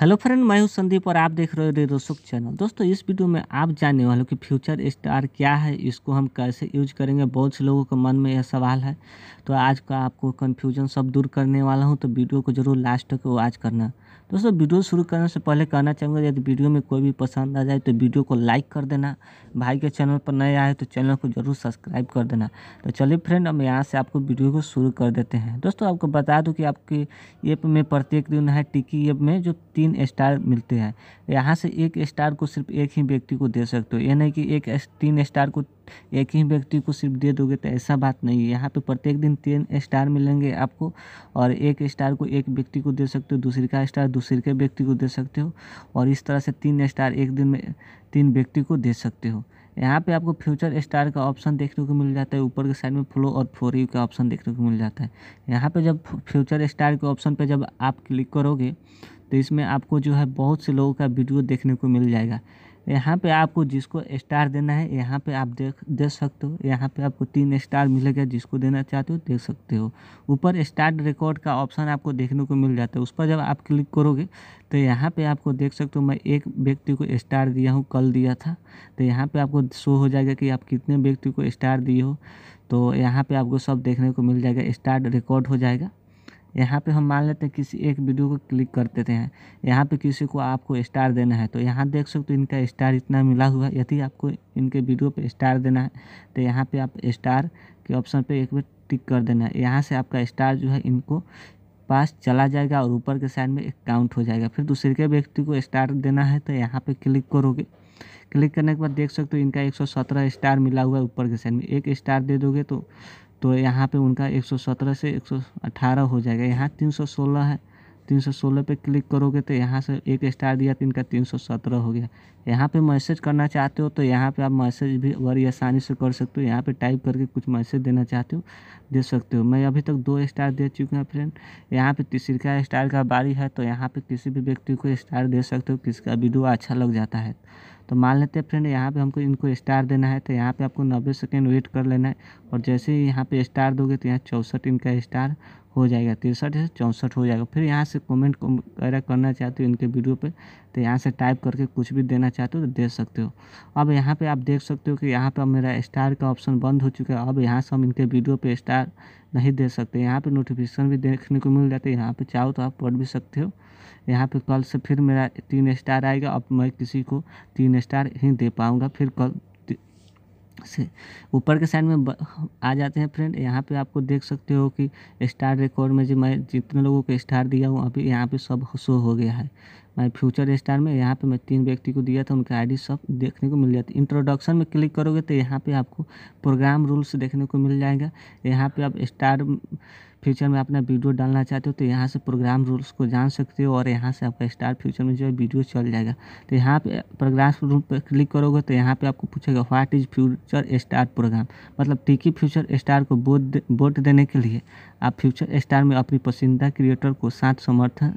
hello friend मैं हूं संदीप और आप देख रहे हो रेडोसुक चैनल दोस्तों इस वीडियो में आप जानने वाले कि फ्यूचर स्टार क्या है इसको हम कैसे यूज करेंगे बहुत से लोगों के मन में यह सवाल है तो आज का आपको कन्फ्यूजन सब दूर करने वाला हूं तो वीडियो को जरूर लास्ट तक वॉच करना दोस्तों वीडियो शुरू करने से पहले कहना चाहूँगा यदि वीडियो में कोई भी पसंद आ जाए तो वीडियो को लाइक कर देना भाई के चैनल पर नए आए तो चैनल को जरूर सब्सक्राइब कर देना तो चलिए फ्रेंड हम यहाँ से आपको वीडियो को शुरू कर देते हैं दोस्तों आपको बता दूँ कि आपके ऐप में प्रत्येक दिन है टिकी ऐप में जो तीन तीन स्टार मिलते हैं यहाँ से एक स्टार को सिर्फ एक ही व्यक्ति को दे सकते हो ये नहीं कि एक तीन स्टार को एक ही व्यक्ति को सिर्फ दे दोगे तो ऐसा बात नहीं है यहाँ पे प्रत्येक दिन तीन स्टार मिलेंगे आपको और एक स्टार को एक व्यक्ति को दे सकते हो दूसरे का स्टार दूसरे के व्यक्ति को दे सकते हो और इस तरह से तीन स्टार एक दिन में तीन व्यक्ति को दे सकते हो यहाँ पे आपको फ्यूचर स्टार का ऑप्शन देखने को मिल जाता है ऊपर के साइड में फ्लो और फोर का ऑप्शन देखने को मिल जाता है यहाँ पे जब फ्यूचर स्टार के ऑप्शन पे जब आप क्लिक करोगे तो इसमें आपको जो है बहुत से लोगों का वीडियो देखने को मिल जाएगा यहाँ पे आपको जिसको स्टार देना है यहाँ पे आप देख दे सकते हो यहाँ पे आपको तीन स्टार मिलेगा जिसको देना चाहते हो देख सकते हो ऊपर स्टार्ट रिकॉर्ड का ऑप्शन आपको देखने को मिल जाता है उस पर जब आप क्लिक करोगे तो यहाँ पे आपको देख सकते हो मैं एक व्यक्ति को स्टार दिया हूँ कल दिया था तो यहाँ पर आपको शो हो जाएगा कि आप कितने व्यक्ति को स्टार दिए हो तो यहाँ पर आपको सब देखने को मिल जाएगा स्टार्ट रिकॉर्ड हो जाएगा यहाँ पे हम मान लेते हैं किसी एक वीडियो को क्लिक कर देते हैं यहाँ पे किसी को आपको स्टार देना है तो यहाँ देख सकते हो इनका स्टार इतना मिला हुआ है यदि आपको इनके वीडियो पे स्टार देना है तो यहाँ पे आप स्टार के ऑप्शन पे एक बार टिक कर देना है यहाँ से आपका स्टार जो है इनको पास चला जाएगा और ऊपर के साइड में एक काउंट हो जाएगा फिर दूसरे के व्यक्ति को स्टार देना है तो यहाँ पर क्लिक करोगे क्लिक करने के बाद देख सकते हो इनका एक स्टार मिला हुआ है ऊपर के साइड में एक स्टार दे दोगे तो तो यहाँ पे उनका 117 से 118 हो जाएगा यहाँ 316 है 316 पे क्लिक करोगे तो यहाँ से एक स्टार दिया तो इनका 317 हो गया यहाँ पे मैसेज करना चाहते हो तो यहाँ पे आप मैसेज भी बड़ी आसानी से कर सकते हो यहाँ पे टाइप करके कुछ मैसेज देना चाहते हो दे सकते हो मैं अभी तक दो स्टार दे चुका हूँ फ्रेंड यहाँ पे तीसरा स्टार का बारी है तो यहाँ पे किसी भी व्यक्ति को स्टार दे सकते हो किसका वीडियो अच्छा लग जाता है तो मान लेते हैं फ्रेंड यहाँ पे हमको इनको स्टार देना है तो यहाँ पे आपको नब्बे सेकेंड वेट कर लेना है और जैसे ही यहाँ पे स्टार दोगे तो यहाँ चौंसठ इनका स्टार हो जाएगा तिरसठ तो से चौंसठ हो जाएगा फिर यहाँ से कमेंट वगैरह करना चाहते हो इनके वीडियो पे तो यहाँ से टाइप करके कुछ भी देना चाहते हो तो दे सकते हो अब यहाँ पे आप देख सकते हो कि यहाँ पे मेरा स्टार का ऑप्शन बंद हो चुका है अब यहाँ से हम इनके वीडियो पे स्टार नहीं दे सकते यहाँ पर नोटिफिकेशन भी देखने को मिल जाता है यहाँ पर चाहो तो आप पढ़ भी सकते हो यहाँ पर कल से फिर मेरा तीन स्टार आएगा अब मैं किसी को तीन स्टार ही दे पाऊँगा फिर कल से ऊपर के साइड में आ जाते हैं फ्रेंड यहाँ पे आपको देख सकते हो कि स्टार रिकॉर्ड में जो मैं जितने लोगों को स्टार दिया हूँ अभी यहाँ पे सब शो हो गया है मैं फ्यूचर स्टार में यहाँ पे मैं तीन व्यक्ति को दिया था उनका आईडी सब देखने को मिल जाती है इंट्रोडक्शन में क्लिक करोगे तो यहाँ पर आपको प्रोग्राम रूल्स देखने को मिल जाएगा यहाँ पर आप स्टार फ्यूचर में अपना वीडियो डालना चाहते हो तो यहाँ से प्रोग्राम रूल्स को जान सकते हो और यहाँ से आपका स्टार फ्यूचर में जो है वीडियो चल जाएगा तो यहाँ पे प्रोग्राम रूल पर क्लिक करोगे तो यहाँ पे आपको पूछेगा what is future star program मतलब टिकी फ्यूचर स्टार को वोट वोट देने के लिए आप फ्यूचर स्टार में अपनी पसंदीदा क्रिएटर को साथ समर्थन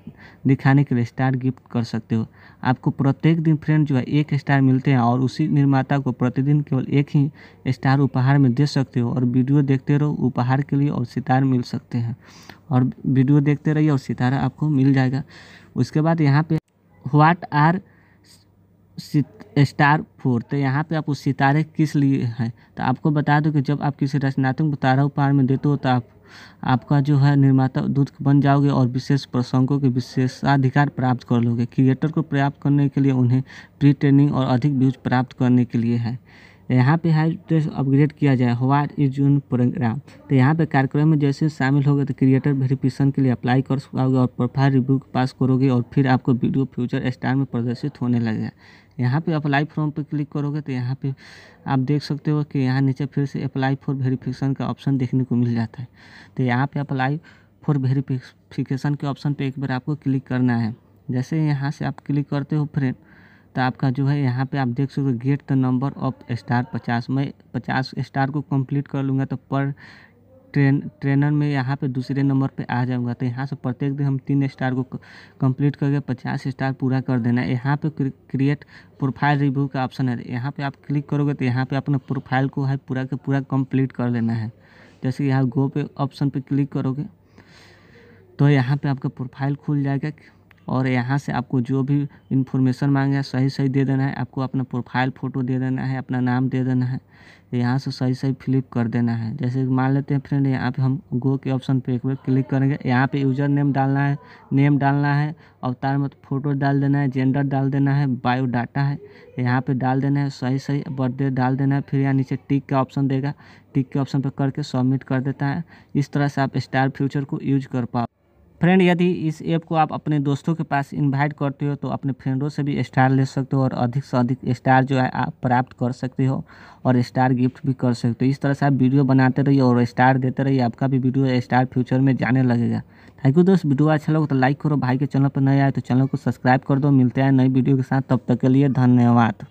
दिखाने के लिए स्टार गिफ्ट कर सकते हो आपको प्रत्येक दिन फ्रेंड जो है एक स्टार मिलते हैं और उसी निर्माता को प्रतिदिन केवल एक ही स्टार उपहार में दे सकते हो और वीडियो देखते रहो उपहार के लिए और सितार मिल सकते हैं और वीडियो देखते रहिए और सितारा आपको मिल जाएगा उसके बाद यहाँ पे व्हाट आर स्टार फोर तो यहाँ पे आप उस सितारे किस लिए हैं तो आपको बता दो कि जब आप किसी रचनात्मक तारा उपहार में देते हो तो आप आपका जो है निर्माता दूत बन जाओगे और विशेष प्रसंगों के विशेषाधिकार प्राप्त कर लोगे क्रिएटर को प्राप्त करने के लिए उन्हें प्री ट्रेनिंग और अधिक व्यूज प्राप्त करने के लिए है यहाँ पे हाई ट्रेस अपग्रेड किया जाए व्हाट इज यून प्रोग्राम तो यहाँ पे कार्यक्रम में जैसे शामिल हो तो क्रिएटर वेरिफिकेशन के लिए अप्लाई कर पाओगे और प्रोफाइल रिव्यू पास करोगे और फिर आपको वीडियो फ्यूचर स्टार में प्रदर्शित होने लगेगा यहाँ पे अप्लाई फॉर्म पे क्लिक करोगे तो यहाँ पे आप देख सकते हो कि यहाँ नीचे फिर से अप्लाई फॉर वेरीफिकेशन का ऑप्शन देखने को मिल जाता है तो यहाँ पे अप्लाई फॉर वेरीफिकेशन के ऑप्शन पे एक बार आपको क्लिक करना है जैसे यहाँ से आप क्लिक करते हो फ्रेंड तो आपका जो है यहाँ पे आप देख सकते हो get the number of star पचास मैं पचास स्टार को कंप्लीट कर लूँगा तो पर ट्रेन ट्रेनर में यहाँ पे दूसरे नंबर पे आ जाऊँगा तो यहाँ से प्रत्येक दिन हम तीन स्टार को कंप्लीट करके पचास स्टार पूरा कर देना है यहाँ पे क्रिएट प्रोफाइल रिव्यू का ऑप्शन है यहाँ पे आप क्लिक करोगे तो यहाँ पे अपना प्रोफाइल को है पूरा के पूरा कंप्लीट कर लेना है जैसे यहाँ गो पे ऑप्शन पर क्लिक करोगे तो यहाँ पर आपका प्रोफाइल खुल जाएगा और यहाँ से आपको जो भी इन्फॉर्मेशन मांगे सही सही दे देना है आपको अपना प्रोफाइल फ़ोटो दे देना है अपना नाम दे देना है यहाँ से सही सही फिलिप कर देना है जैसे मान लेते हैं फ्रेंड यहाँ पे हम गो के ऑप्शन पे एक बार क्लिक करेंगे यहाँ पे यूज़र नेम डालना है नेम डालना है अवतार में फ़ोटो तो डाल देना है जेंडर डाल देना है बायोडाटा है यहाँ पे डाल देना है सही सही बर्थडे डाल देना है फिर यहाँ नीचे टिक का ऑप्शन देगा टिक के ऑप्शन पर करके सबमिट कर देता है इस तरह से आप स्टार फ्यूचर को यूज कर पाओ फ्रेंड यदि इस ऐप को आप अपने दोस्तों के पास इनवाइट करते हो तो अपने फ्रेंडों से भी स्टार ले सकते हो और अधिक से अधिक स्टार जो है आप प्राप्त कर सकते हो और स्टार गिफ्ट भी कर सकते हो इस तरह से आप वीडियो बनाते रहिए और स्टार देते रहिए आपका भी वीडियो स्टार फ्यूचर में जाने लगेगा थैंक यू दोस्त वीडियो अच्छा लगे तो लाइक करो भाई के चैनल पर नए आए तो चैनल को सब्सक्राइब कर दो मिलते हैं नई वीडियो के साथ तब तक के लिए धन्यवाद